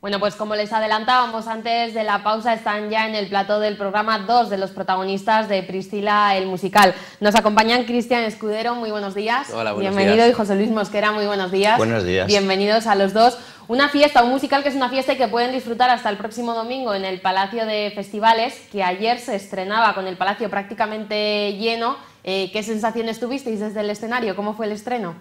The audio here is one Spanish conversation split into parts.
Bueno, pues como les adelantábamos antes de la pausa, están ya en el plató del programa dos de los protagonistas de Priscila el Musical. Nos acompañan Cristian Escudero, muy buenos días. Hola, buenos Bienvenido, y José Luis Mosquera, muy buenos días. Buenos días. Bienvenidos a los dos. Una fiesta, un musical que es una fiesta y que pueden disfrutar hasta el próximo domingo en el Palacio de Festivales, que ayer se estrenaba con el Palacio prácticamente lleno. Eh, ¿Qué sensaciones tuvisteis desde el escenario? ¿Cómo fue el estreno?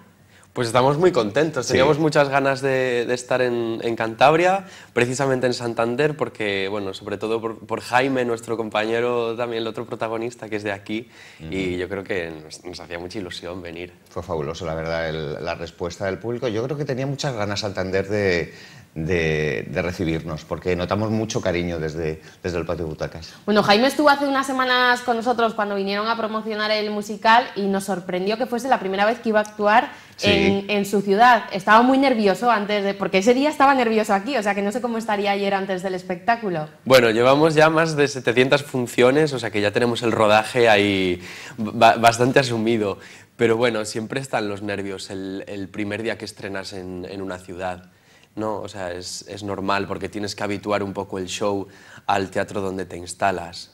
Pues estamos muy contentos. Teníamos muchas ganas de, estar en, Cantabria, precisamente en Santander, porque, bueno, sobre todo por, Jaime, nuestro compañero, también el otro protagonista que es de aquí, y yo creo que nos, hacía mucha ilusión venir. Fue fabuloso, la verdad, la respuesta del público. Yo creo que tenía muchas ganas Santander de, de, recibirnos, porque notamos mucho cariño desde, desde el patio butacas. Bueno, Jaime estuvo hace unas semanas con nosotros cuando vinieron a promocionar el musical y nos sorprendió que fuese la primera vez que iba a actuar en, su ciudad. Estaba muy nervioso antes de, porque ese día estaba nervioso aquí, o sea que no sé cómo estaría ayer antes del espectáculo. Bueno, llevamos ya más de 700 funciones, o sea que ya tenemos el rodaje ahí bastante asumido. Pero bueno, siempre están los nervios el, primer día que estrenas en, en una ciudad. ¿no? O sea, es, normal porque tienes que habituar un poco el show al teatro donde te instalas.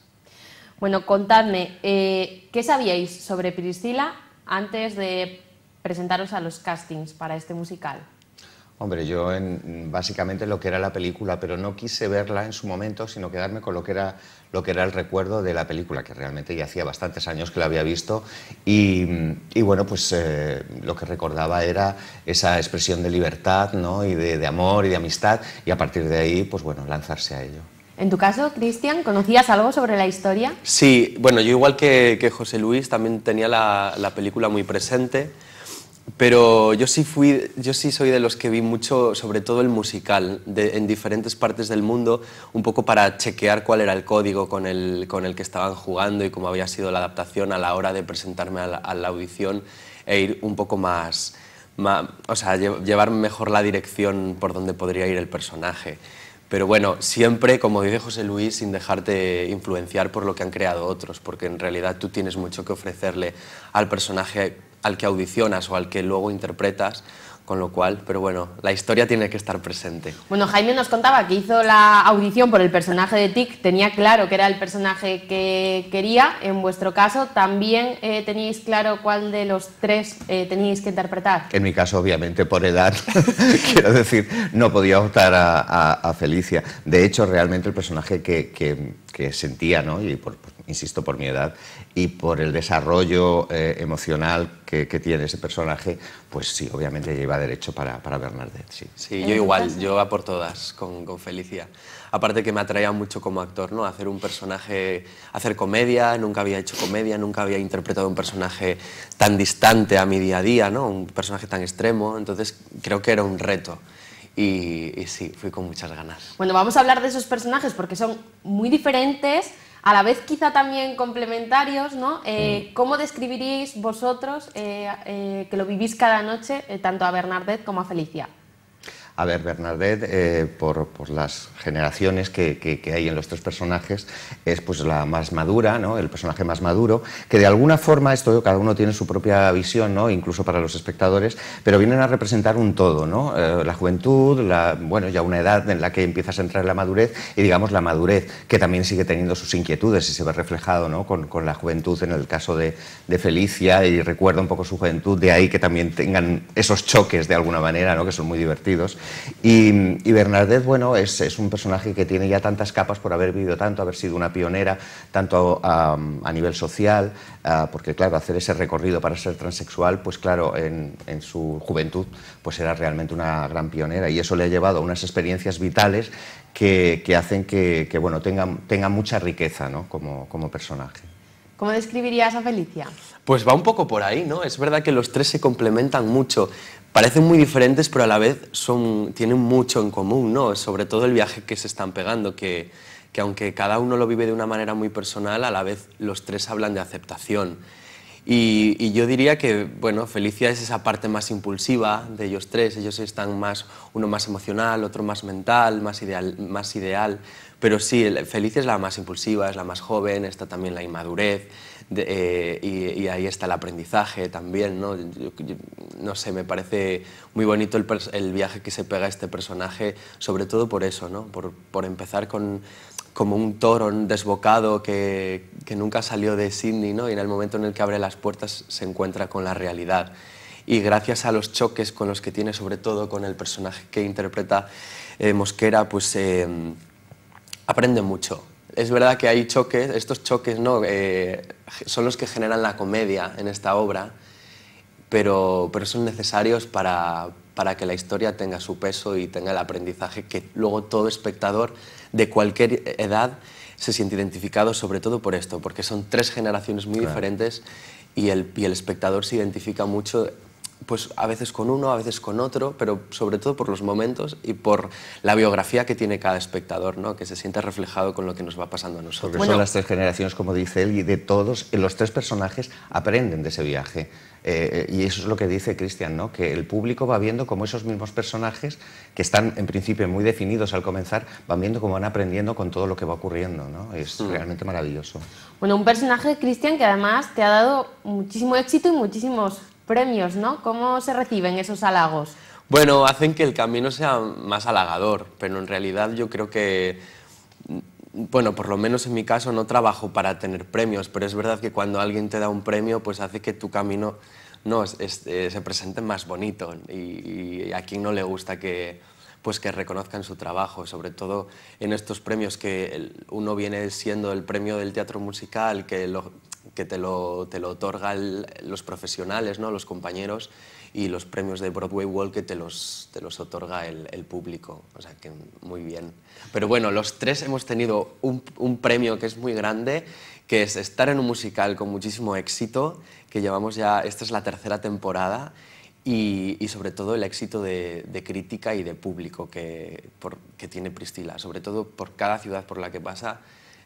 Bueno, contadme, eh, ¿qué sabíais sobre Priscila antes de presentaros a los castings para este musical? Hombre, yo en, básicamente lo que era la película, pero no quise verla en su momento, sino quedarme con lo que era lo que era el recuerdo de la película, que realmente ya hacía bastantes años que la había visto. Y, bueno, pues eh, lo que recordaba era esa expresión de libertad, ¿no? Y de, amor y de amistad, y a partir de ahí, pues bueno, lanzarse a ello. En tu caso, Cristian, ¿conocías algo sobre la historia? Sí, bueno, yo igual que, José Luis también tenía la, la película muy presente. Pero yo sí, fui, yo sí soy de los que vi mucho, sobre todo el musical, en diferentes partes del mundo, un poco para chequear cuál era el código con el, con el que estaban jugando y cómo había sido la adaptación a la hora de presentarme a la, audición e ir un poco más, más, o sea, llevar mejor la dirección por donde podría ir el personaje. Pero bueno, siempre, como dice José Luis, sin dejarte influenciar por lo que han creado otros, porque en realidad tú tienes mucho que ofrecerle al personaje al que audicionas o al que luego interpretas. Con lo cual, pero bueno, la historia tiene que estar presente. Bueno, Jaime nos contaba que hizo la audición por el personaje de Tic, tenía claro que era el personaje que quería, en vuestro caso, ¿también eh, teníais claro cuál de los tres eh, teníais que interpretar? En mi caso, obviamente, por edad, quiero decir, no podía optar a, Felicia. De hecho, realmente el personaje que, sentía, ¿no? Y por insisto, por mi edad y por el desarrollo eh, emocional que, tiene ese personaje, pues sí, obviamente lleva derecho para, para Bernadette. Sí, sí yo igual, yo va por todas con, con, Felicia. Aparte que me atraía mucho como actor, ¿no? Hacer un personaje, hacer comedia, nunca había hecho comedia, nunca había interpretado un personaje tan distante a mi día a día, ¿no? Un personaje tan extremo, entonces creo que era un reto. Y, y sí, fui con muchas ganas. Bueno, vamos a hablar de esos personajes porque son muy diferentes a la vez quizá también complementarios, ¿no? Eh, ¿Cómo describiréis vosotros eh, eh, que lo vivís cada noche, tanto a Bernardet como a Felicia? a ver, Bernadette, eh, por, las generaciones que, hay en los tres personajes, es pues la más madura, ¿no? el personaje más maduro, que de alguna forma, esto cada uno tiene su propia visión, ¿no? incluso para los espectadores, pero vienen a representar un todo, ¿no? Eh, la juventud, bueno, ya una edad en la que empiezas a entrar en la madurez y digamos la madurez, que también sigue teniendo sus inquietudes y se ve reflejado ¿no? con, la juventud en el caso de, de, Felicia y recuerda un poco su juventud, de ahí que también tengan esos choques de alguna manera, ¿no? que son muy divertidos. Y, y bueno, es, un personaje que tiene ya tantas capas por haber vivido tanto, haber sido una pionera, tanto a, nivel social, ah, porque claro, hacer ese recorrido para ser transexual, pues claro, en, su juventud, pues era realmente una gran pionera y eso le ha llevado a unas experiencias vitales que, hacen que, bueno, tenga, mucha riqueza ¿no? como, como, personaje. ¿Cómo describirías a Felicia? Pues va un poco por ahí, ¿no? Es verdad que los tres se complementan mucho, parecen muy diferentes, pero a la vez tienen mucho en común, ¿no? Sobre todo el viaje que se están pegando, que, aunque cada uno lo vive de una manera muy personal, a la vez los tres hablan de aceptación. Y, yo diría que, bueno, Felicia es esa parte más impulsiva de ellos tres. Ellos están más, uno más emocional, otro más mental, más ideal, más ideal. Pero sí, Felicia es la más impulsiva, es la más joven, está también la inmadurez. Eh, y, ahí está el aprendizaje también, ¿no? sé, me parece muy bonito el, viaje que se pega este personaje, sobre todo por eso, Por, empezar con como un toro desbocado que, nunca salió de Sydney, ¿no? Y en el momento en el que abre las puertas se encuentra con la realidad. Y gracias a los choques con los que tiene, sobre todo con el personaje que interpreta eh, Mosquera, pues eh, aprende mucho es verdad que hay choques, estos choques ¿no? Eh, son los que generan la comedia en esta obra, pero, pero son necesarios para, que la historia tenga su peso y tenga el aprendizaje que luego todo espectador de cualquier edad se siente identificado sobre todo por esto, porque son tres generaciones muy diferentes y el, y el espectador se identifica mucho pues a veces con uno, a veces con otro, pero sobre todo por los momentos y por la biografía que tiene cada espectador, ¿no? que se sienta reflejado con lo que nos va pasando a nosotros. Porque son las tres generaciones, como dice él, y de todos, eh, los tres personajes aprenden de ese viaje. Eh, eh, y eso es lo que dice Cristian, ¿no? que el público va viendo como esos mismos personajes, que están en principio muy definidos al comenzar, van viendo cómo van aprendiendo con todo lo que va ocurriendo. Es realmente maravilloso. Bueno, un personaje, Cristian, que además te ha dado muchísimo éxito y muchísimos premios, ¿no? ¿Cómo se reciben esos halagos? Bueno, hacen que el camino sea más halagador, pero en realidad yo creo que, mm, bueno, por lo menos en mi caso no trabajo para tener premios, pero es verdad que cuando alguien te da un premio, pues hace que tu camino no, eh, se presente más bonito y, a quien no le gusta que pues que reconozcan su trabajo, sobre todo en estos premios que uno viene siendo el premio del teatro musical, que lo, que te lo, te lo otorgan los profesionales, ¿no? los compañeros, y los premios de Broadway Wall que te los, te los otorga el, público. O sea que muy bien. Pero bueno, los tres hemos tenido un, un premio que es muy grande, que es estar en un musical con muchísimo éxito, que llevamos ya, esta es la tercera temporada, y, y, sobre todo el éxito de, crítica y de público que, por, que tiene Pristila sobre todo por cada ciudad por la que pasa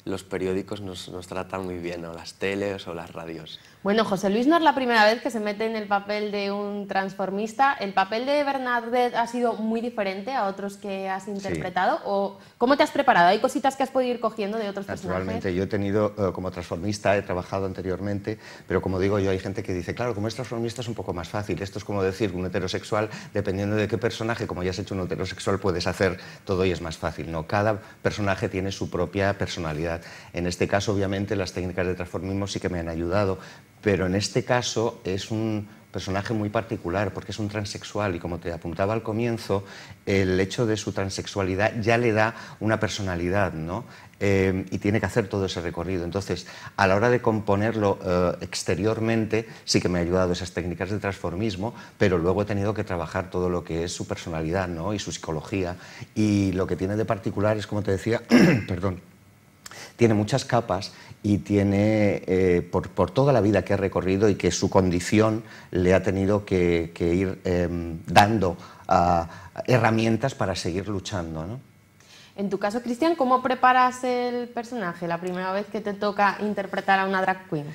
los periódicos nos, tratan muy bien, o las teles o las radios. Bueno, José Luis no es la primera vez que se mete en el papel de un transformista. ¿El papel de Bernadette ha sido muy diferente a otros que has interpretado? ¿Cómo te has preparado? ¿Hay cositas que has podido ir cogiendo de otros Naturalmente, personajes? yo he tenido, eh, como transformista, he trabajado anteriormente, pero como digo yo, hay gente que dice, claro, como es transformista es un poco más fácil. Esto es como decir un heterosexual, dependiendo de qué personaje, como ya has hecho un heterosexual, puedes hacer todo y es más fácil. No, cada personaje tiene su propia personalidad en este caso, obviamente, las técnicas de transformismo sí que me han ayudado, pero en este caso es un personaje muy particular porque es un transexual y como te apuntaba al comienzo, el hecho de su transexualidad ya le da una personalidad, ¿no? Eh, y tiene que hacer todo ese recorrido. Entonces, a la hora de componerlo eh, exteriormente, sí que me ha ayudado esas técnicas de transformismo, pero luego he tenido que trabajar todo lo que es su personalidad ¿no? y su psicología. Y lo que tiene de particular es, como te decía, perdón, tiene muchas capas y tiene, eh, por, toda la vida que ha recorrido y que su condición le ha tenido que, ir em, dando herramientas para seguir luchando. En tu caso, Cristian, ¿cómo preparas el personaje la primera vez que te toca interpretar a una drag queen?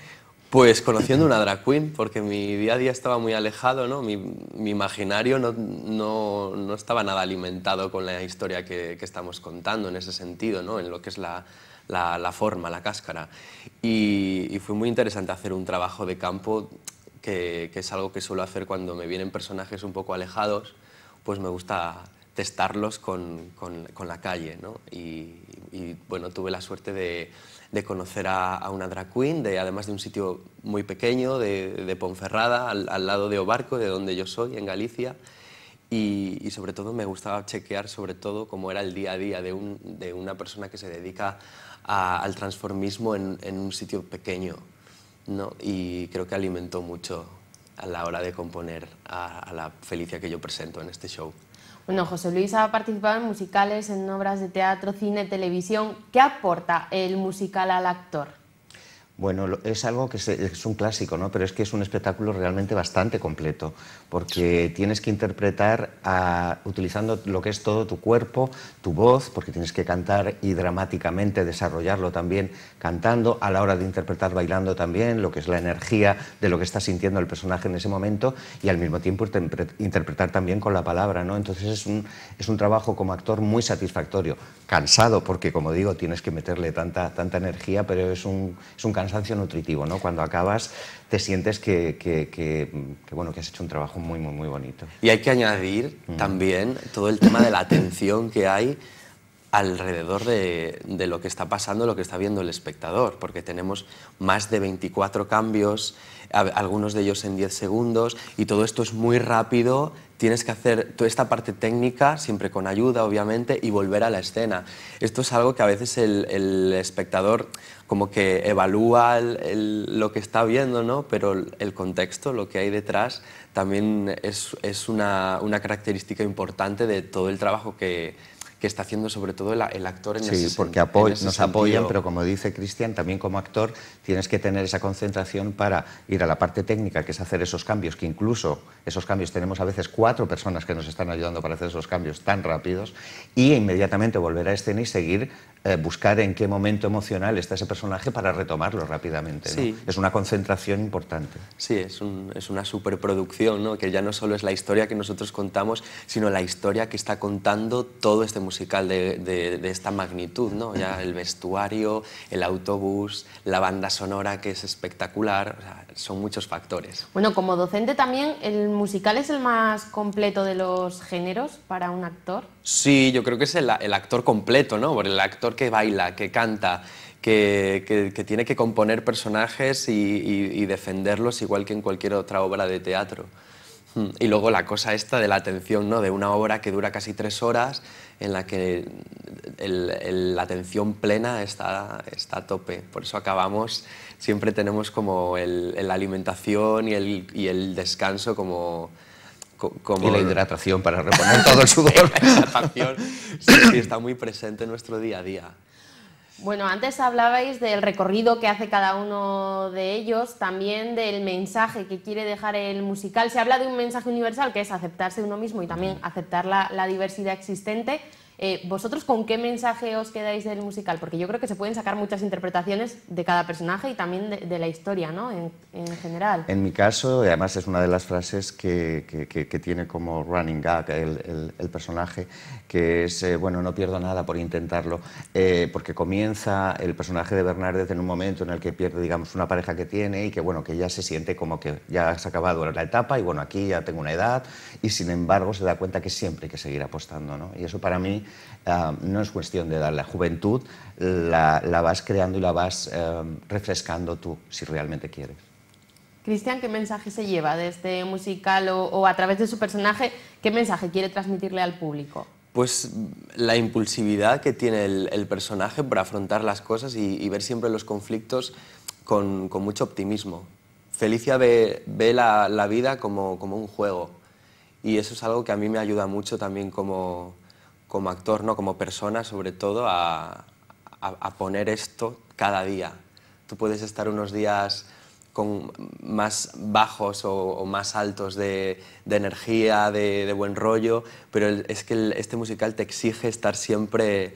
Pues conociendo una drag queen, porque mi día a día estaba muy alejado, ¿no? mi, imaginario no, estaba nada alimentado con la historia que, estamos contando en ese sentido, ¿no? en lo que es la, forma, la cáscara. Y, fue muy interesante hacer un trabajo de campo, que, es algo que suelo hacer cuando me vienen personajes un poco alejados, pues me gusta testarlos con, la calle. Y, bueno, tuve la suerte de, conocer a, una drag queen, de, además de un sitio muy pequeño, de, Ponferrada, al, lado de Obarco, de donde yo soy, en Galicia. Y, sobre todo me gustaba chequear sobre todo cómo era el día a día de, una persona que se dedica al transformismo en, un sitio pequeño. Y creo que alimentó mucho a la hora de componer a, la Felicia que yo presento en este show. Bueno, José Luis ha participado en musicales, en obras de teatro, cine, televisión. ¿Qué aporta el musical al actor? Bueno, es algo que es un clásico, ¿no? Pero es que es un espectáculo realmente bastante completo, porque tienes que interpretar utilizando lo que es todo tu cuerpo, tu voz, porque tienes que cantar y dramáticamente desarrollarlo también cantando, a la hora de interpretar bailando también, lo que es la energía de lo que está sintiendo el personaje en ese momento, y al mismo tiempo interpretar también con la palabra, ¿no? Entonces es un, es un trabajo como actor muy satisfactorio cansado, porque como digo, tienes que meterle tanta, tanta energía, pero es un, es un cansancio nutritivo, ¿no? Cuando acabas te sientes que, bueno, que has hecho un trabajo muy, muy, muy bonito. Y hay que añadir mm. también todo el tema de la atención que hay alrededor de, lo que está pasando, lo que está viendo el espectador, porque tenemos más de 24 cambios, algunos de ellos en 10 segundos, y todo esto es muy rápido tienes que hacer toda esta parte técnica, siempre con ayuda, obviamente, y volver a la escena. Esto es algo que a veces el, espectador como que evalúa lo que está viendo, ¿no? pero el contexto, lo que hay detrás, también es, una característica importante de todo el trabajo que que está haciendo sobre todo el, actor en Sí, ese, porque Sí, nos apoyan, pero como dice Cristian, también como actor tienes que tener esa concentración para ir a la parte técnica, que es hacer esos cambios, que incluso esos cambios tenemos a veces cuatro personas que nos están ayudando para hacer esos cambios tan rápidos, y inmediatamente volver a escena y seguir eh, buscar en qué momento emocional está ese personaje para retomarlo rápidamente. Es una concentración importante. Sí, es, una superproducción, ¿no? que ya no solo es la historia que nosotros contamos, sino la historia que está contando todo este musical de, de esta magnitud. ¿no? Ya el vestuario, el autobús, la banda sonora que es espectacular, o sea, son muchos factores. Bueno, como docente también, ¿el musical es el más completo de los géneros para un actor? Sí, yo creo que es el, actor completo, ¿no? El actor que baila, que canta, que, tiene que componer personajes y, defenderlos igual que en cualquier otra obra de teatro. Hmm. Y luego la cosa esta de la atención, ¿no? de una obra que dura casi tres horas, en la que la atención plena está, está a tope. Por eso acabamos, siempre tenemos como la alimentación y el descanso como y la hidratación para reponer todo el sudor. la hidratación está muy presente en nuestro día a día. Bueno, antes hablabais del recorrido que hace cada uno de ellos, también del mensaje que quiere dejar el musical. Se habla de un mensaje universal que es aceptarse uno mismo y también aceptar la diversidad existente. Eh, ¿Vosotros con qué mensaje os quedáis del musical? Porque yo creo que se pueden sacar muchas interpretaciones de cada personaje y también de, la historia, ¿no? En, en, general. En mi caso, además es una de las frases que, que, tiene como running gag el, el, personaje, que es, eh, bueno, no pierdo nada por intentarlo, eh, porque comienza el personaje de Bernardes en un momento en el que pierde, digamos, una pareja que tiene y que, bueno, que ya se siente como que ya ha acabado la etapa y, bueno, aquí ya tengo una edad y, sin embargo, se da cuenta que siempre hay que seguir apostando, ¿no? Y eso para mí eh, no es cuestión de dar la juventud, la, vas creando y la vas eh, refrescando tú si realmente quieres. Cristian, ¿qué mensaje se lleva de este musical o, a través de su personaje? ¿Qué mensaje quiere transmitirle al público? Pues la impulsividad que tiene el, personaje para afrontar las cosas y, ver siempre los conflictos con, mucho optimismo. Felicia ve, la, vida como, como un juego y eso es algo que a mí me ayuda mucho también como, como actor, ¿no? como persona, sobre todo, a, poner esto cada día. Tú puedes estar unos días con más bajos o, más altos de, energía, de, buen rollo, pero es que este musical te exige estar siempre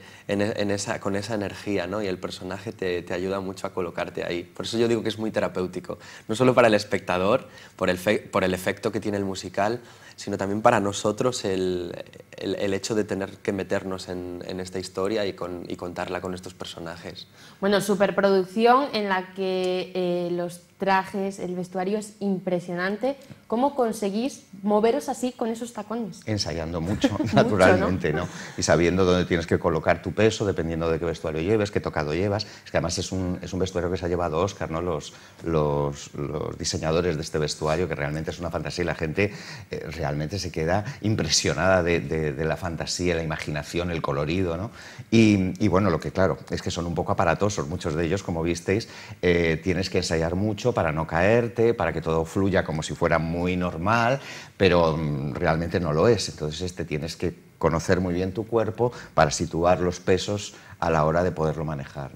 con esa energía, ¿no? Y el personaje te, ayuda mucho a colocarte ahí. Por eso yo digo que es muy terapéutico, no solo para el espectador, por el efecto que tiene el musical, sino también para nosotros el, el, hecho de tener que meternos en, en esta historia y, con, y, contarla con estos personajes. Bueno, superproducción en la que eh, los trajes, el vestuario es impresionante. ¿Cómo conseguís moveros así con esos tacones? Ensayando mucho, naturalmente, ¿no? Y sabiendo dónde tienes que colocar tu peso, dependiendo de qué vestuario lleves, qué tocado llevas. Es que además es un, es un vestuario que se ha llevado Oscar, ¿no? Los, los, los diseñadores de este vestuario, que realmente es una fantasía y la gente eh, realmente se queda impresionada de, la fantasía, la imaginación, el colorido. ¿no? Y, bueno, lo que claro es que son un poco aparatosos, muchos de ellos, como visteis, eh, tienes que ensayar mucho para no caerte, para que todo fluya como si fuera muy normal, pero mm, realmente no lo es. Entonces este tienes que conocer muy bien tu cuerpo para situar los pesos a la hora de poderlo manejar.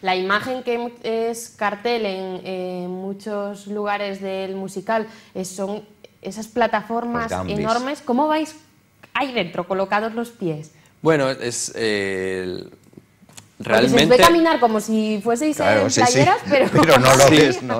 La imagen que es cartel en, muchos lugares del musical eh, son esas plataformas enormes, ¿cómo vais ahí dentro colocados los pies? Bueno, es, eh, el, realmente... Se ve caminar como si fueseis claro, en Pero... no lo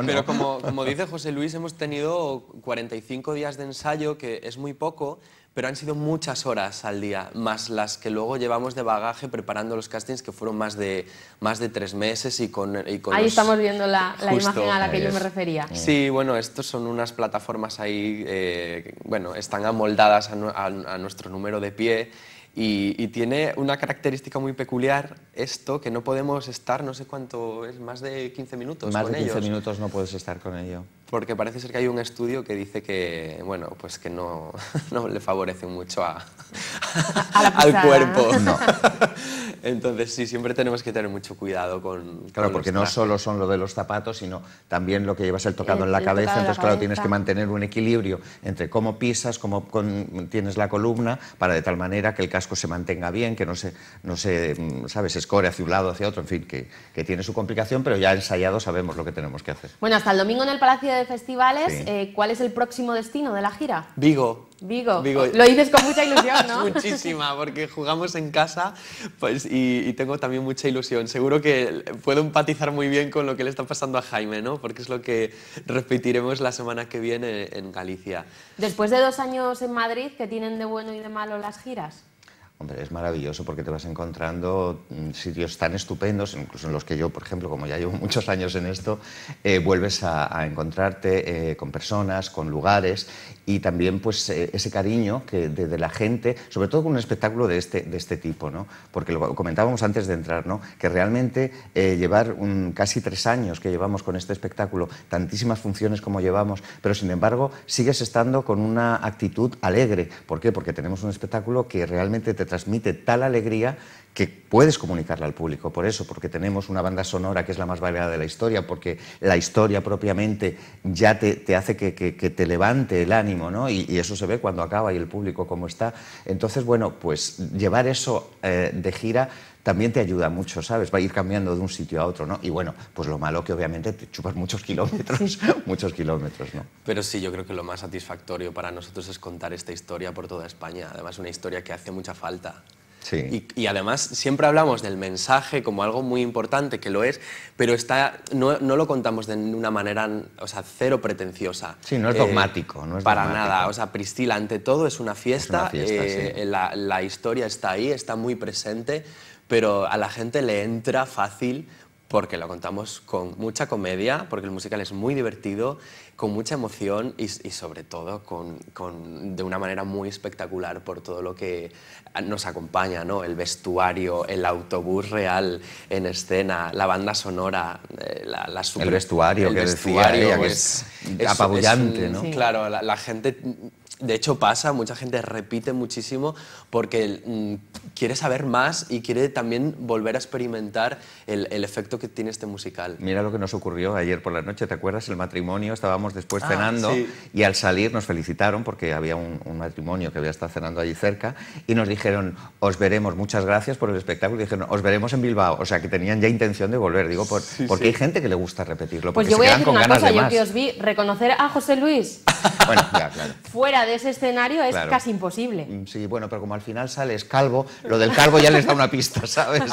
Pero Como, como dice José Luis, hemos tenido 45 días de ensayo, que es muy poco, pero han sido muchas horas al día, más las que luego llevamos de bagaje preparando los castings, que fueron más de, más de tres meses y con... ahí estamos viendo la, la imagen a la que yo me refería. Mm. Sí, bueno, estos son unas plataformas ahí, eh, bueno, están amoldadas a nuestro número de pie y, tiene una característica muy peculiar esto, que no podemos estar, no sé cuánto, es más de 15 minutos más con ellos. de 15 minutos no puedes estar con ello. Porque parece ser que hay un estudio que dice que, bueno, pues que no, le favorece mucho a, al cuerpo. Entonces, sí, siempre tenemos que tener mucho cuidado con. Claro, porque no solo son lo de los zapatos, sino también lo que llevas el tocado en la cabeza. Entonces, claro, tienes que mantener un equilibrio entre cómo pisas, cómo tienes la columna, para de tal manera que el casco se mantenga bien, que no se, no se mm, ¿sabes?, escore hacia un lado, hacia otro, en fin, que, tiene su complicación, pero ya ensayado sabemos lo que tenemos que hacer. Bueno, hasta el domingo en el Palacio de Festivales, eh, ¿cuál es el próximo destino de la gira? Vigo. Vigo. Lo dices con mucha ilusión, ¿no? Muchísima, porque jugamos en casa pues, y, y, tengo también mucha ilusión. Seguro que puedo empatizar muy bien con lo que le está pasando a Jaime, ¿no? Porque es lo que repetiremos la semana que viene en Galicia. Después de dos años en Madrid, ¿qué tienen de bueno y de malo las giras? Hombre, es maravilloso porque te vas encontrando mm, sitios tan estupendos, incluso en los que yo, por ejemplo, como ya llevo muchos años en esto, eh, vuelves a, encontrarte eh, con personas, con lugares y también pues eh, ese cariño que de, la gente, sobre todo con un espectáculo de este, de este tipo, ¿no? Porque lo comentábamos antes de entrar, ¿no? Que realmente llevar un, casi tres años que llevamos con este espectáculo, tantísimas funciones como llevamos, pero sin embargo sigues estando con una actitud alegre. ¿Por qué? Porque tenemos un espectáculo que realmente te transmite tal alegría que puedes comunicarla al público, por eso, porque tenemos una banda sonora que es la más variada de la historia, porque la historia propiamente ya te, hace que, te levante el ánimo, ¿no? Y, eso se ve cuando acaba y el público cómo está. Entonces, bueno, pues llevar eso eh, de gira también te ayuda mucho, ¿sabes? Va a ir cambiando de un sitio a otro, ¿no? Y bueno, pues lo malo que obviamente te chupas muchos kilómetros, muchos kilómetros, ¿no? Pero sí, yo creo que lo más satisfactorio para nosotros es contar esta historia por toda España. Además, una historia que hace mucha falta. Sí. Y, además siempre hablamos del mensaje como algo muy importante, que lo es, pero está, no, no lo contamos de una manera, o sea, cero pretenciosa. Sí, no es dogmático. Eh, no es para nada. O sea, Priscila, ante todo, es una fiesta. Eh, sí. la, la, historia está ahí, está muy presente pero a la gente le entra fácil porque lo contamos con mucha comedia, porque el musical es muy divertido, con mucha emoción y, sobre todo con, de una manera muy espectacular por todo lo que nos acompaña, ¿no? el vestuario, el autobús real en escena, la banda sonora, eh, la, la el vestuario el que es, apabullante. Claro, la gente de hecho pasa, mucha gente repite muchísimo porque mm, quiere saber más y quiere también volver a experimentar el, efecto que tiene este musical. Mira lo que nos ocurrió ayer por la noche, ¿te acuerdas? El matrimonio, estábamos después ah, cenando y al salir nos felicitaron porque había un, matrimonio que había estado cenando allí cerca y nos dijeron, os veremos, muchas gracias por el espectáculo, y dijeron, os veremos en Bilbao, o sea que tenían ya intención de volver, digo, porque hay gente que le gusta repetirlo. Pues yo voy a una cosa, yo que os vi reconocer a José Luis. bueno, ya, claro. Fuera de ese escenario es casi imposible. Mm, sí, bueno, pero como al final sales calvo, lo del calvo ya les da una pista, ¿sabes?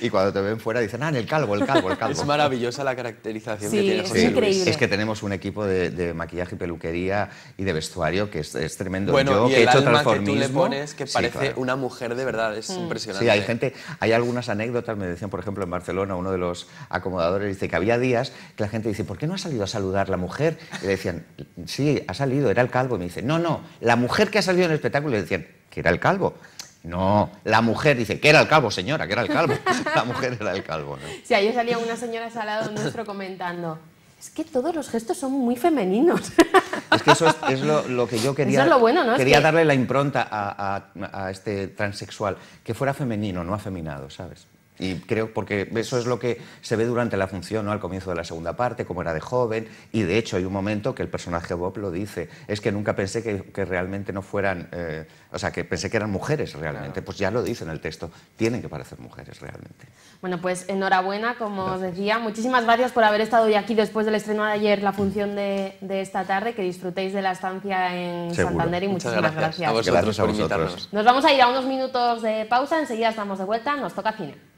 y cuando te ven fuera dicen, ah, en el calvo, el calvo, el calvo. Es maravillosa la caracterización que tiene Increíble. Es que tenemos un equipo de, maquillaje y peluquería y de vestuario que es, tremendo. Bueno, Yo, que el he hecho alma que tú le pones que parece una mujer de verdad, es mm. impresionante. Sí, hay gente, hay algunas anécdotas, me decían, por ejemplo, en Barcelona, uno de los acomodadores dice que había días que la gente dice, ¿por qué no ha salido a saludar la mujer? Y le decían, sí, ha salido, era el calvo me dice, no, no, la mujer que ha salido en el espectáculo, le decían, que era el calvo. No, la mujer dice, que era el calvo, señora, que era el calvo. La mujer era el calvo. ¿no? Sí, ayer salía una señora al lado nuestro comentando, es que todos los gestos son muy femeninos. Es que eso es, lo, que yo quería. ¿no? Quería darle la impronta a este transexual, que fuera femenino, no afeminado, ¿sabes? Y creo, porque eso es lo que se ve durante la función, ¿no? al comienzo de la segunda parte, como era de joven, y de hecho hay un momento que el personaje Bob lo dice, es que nunca pensé que, realmente no fueran, eh, o sea, que pensé que eran mujeres realmente, pues ya lo dice en el texto, tienen que parecer mujeres realmente. Bueno, pues enhorabuena, como os decía, muchísimas gracias por haber estado hoy aquí después del estreno de ayer, la función de, esta tarde, que disfrutéis de la estancia en Santander y muchísimas gracias. A Nos vamos a ir a unos minutos de pausa, enseguida estamos de vuelta, nos toca cine.